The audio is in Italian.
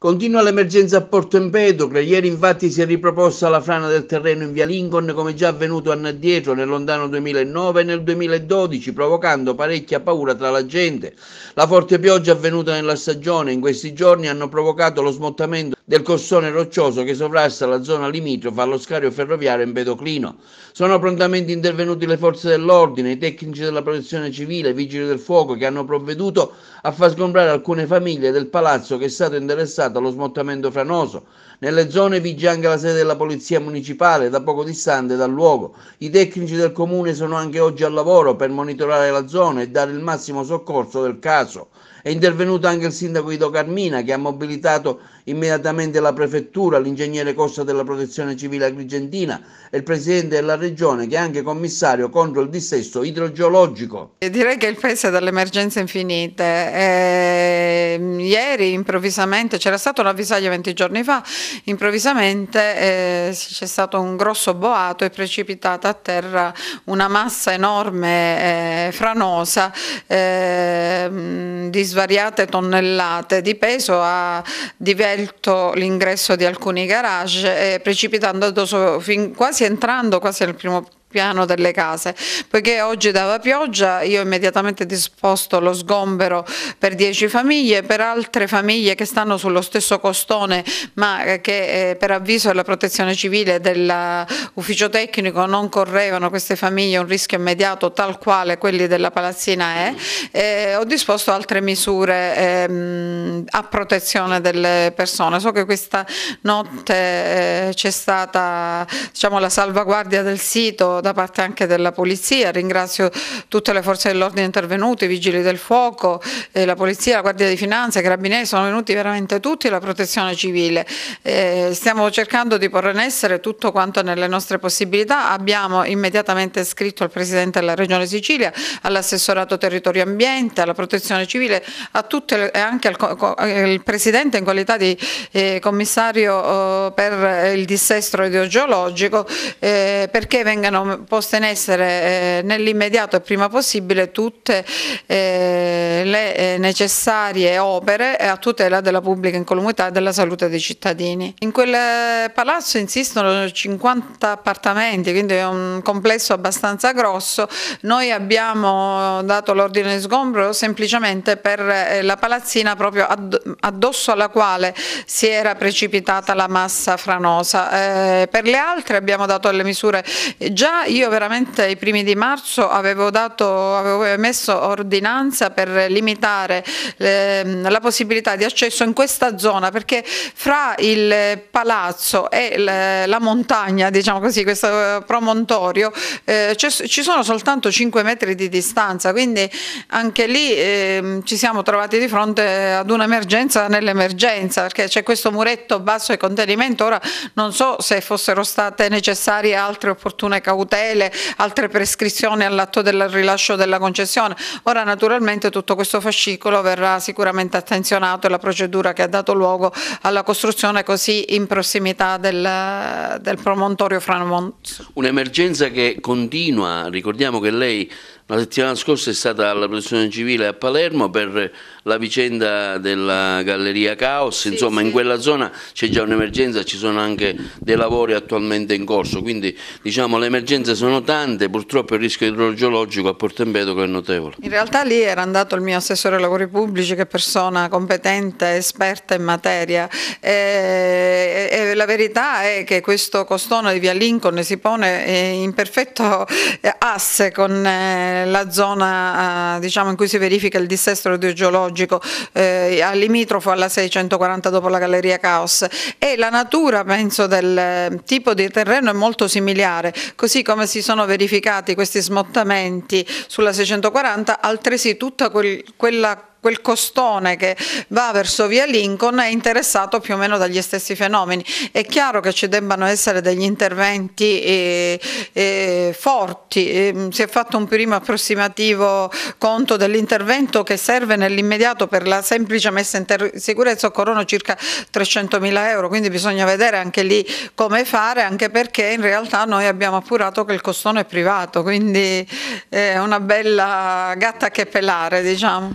Continua l'emergenza a Porto Empedocle. Ieri infatti si è riproposta la frana del terreno in via Lincoln come già avvenuto anni addietro nel lontano 2009 e nel 2012, provocando parecchia paura tra la gente. La forte pioggia avvenuta nella stagione in questi giorni hanno provocato lo smottamento del costone roccioso che sovrasta la zona limitrofa allo scario ferroviario in Bedoclino. Sono prontamente intervenuti le forze dell'ordine, i tecnici della protezione civile, i vigili del fuoco che hanno provveduto a far sgombrare alcune famiglie del palazzo che è stato interessato allo smottamento franoso. Nelle zone vige anche la sede della polizia municipale, da poco distante dal luogo. I tecnici del comune sono anche oggi al lavoro per monitorare la zona e dare il massimo soccorso del caso. È intervenuto anche il sindaco Ido Carmina che ha mobilitato immediatamente la prefettura, l'ingegnere Costa della Protezione Civile Agrigentina e il presidente della regione che è anche commissario contro il dissesto idrogeologico. Eh, direi che il paese è dall'emergenza infinite. Eh, ieri improvvisamente c'era stato un avvisaglio 20 giorni fa, improvvisamente eh, c'è stato un grosso boato e precipitata a terra una massa enorme eh, franosa ehm, di svariate tonnellate di peso ha divelto l'ingresso di alcuni garage, eh, precipitando addosso, fin, quasi entrando quasi al primo piano delle case. Poiché oggi dava pioggia, io ho immediatamente disposto lo sgombero per 10 famiglie, per altre famiglie che stanno sullo stesso costone, ma eh, che eh, per avviso della protezione civile e dell'ufficio tecnico non correvano queste famiglie un rischio immediato tal quale quelli della palazzina è, eh, ho disposto altre misure ehm, a protezione delle persone. So che questa notte eh, c'è stata diciamo, la salvaguardia del sito da parte anche della polizia, ringrazio tutte le forze dell'ordine intervenute, i vigili del fuoco, eh, la polizia, la guardia di finanza, i carabinieri, sono venuti veramente tutti, la protezione civile. Eh, stiamo cercando di porre in essere tutto quanto nelle nostre possibilità, abbiamo immediatamente scritto al Presidente della Regione Sicilia, all'assessorato territorio ambiente, alla protezione civile, a tutte e anche al, al, Presidente in qualità di eh, commissario oh, per il dissesto idrogeologico eh, perché vengano poste in essere eh, nell'immediato e prima possibile tutte eh, le eh, necessarie opere a tutela della pubblica incolumità e della salute dei cittadini. In quel palazzo insistono 50 appartamenti, quindi è un complesso abbastanza grosso. Noi abbiamo dato l'ordine di sgombro semplicemente per eh, la palazzina proprio addosso alla quale si era precipitata la massa franosa. Eh, per le altre abbiamo dato le misure già io veramente i primi di marzo avevo, dato, avevo messo ordinanza per limitare le, ehm, la possibilità di accesso in questa zona perché fra il palazzo e le, la montagna, diciamo così, questo promontorio, eh, ci sono soltanto 5 metri di distanza, quindi anche lì eh, ci siamo trovati di fronte ad un'emergenza nell'emergenza perché c'è questo muretto basso di contenimento, ora non so se fossero state necessarie altre opportune cautele cautele, altre prescrizioni all'atto del rilascio della concessione. Ora naturalmente tutto questo fascicolo verrà sicuramente attenzionato e la procedura che ha dato luogo alla costruzione così in prossimità del, del promontorio Franmonte. Un'emergenza che continua, ricordiamo che lei la settimana scorsa è stata alla protezione civile a Palermo per la vicenda della galleria Caos, sì, insomma sì. in quella zona c'è già un'emergenza, ci sono anche dei lavori attualmente in corso, quindi diciamo le emergenze sono tante, purtroppo il rischio idrogeologico a Porto Empedoco è notevole. In realtà lì era andato il mio assessore ai lavori pubblici che è persona competente, esperta in materia e, e, e la verità è che questo costone di via Lincoln si pone eh, in perfetto eh, asse con eh, eh, la zona eh, diciamo in cui si verifica il dissesto idrogeologico eh, a limitrofo alla 640 dopo la galleria Caos e la natura penso del eh, tipo di terreno è molto similiare, così come si sono verificati questi smottamenti sulla 640, altresì tutta quel, quella quel costone che va verso via Lincoln è interessato più o meno dagli stessi fenomeni. È chiaro che ci debbano essere degli interventi eh, eh, forti, eh, si è fatto un primo approssimativo conto dell'intervento che serve nell'immediato per la semplice messa in sicurezza, occorrono circa 300.000 euro, quindi bisogna vedere anche lì come fare, anche perché in realtà noi abbiamo appurato che il costone è privato, quindi è una bella gatta che pelare diciamo.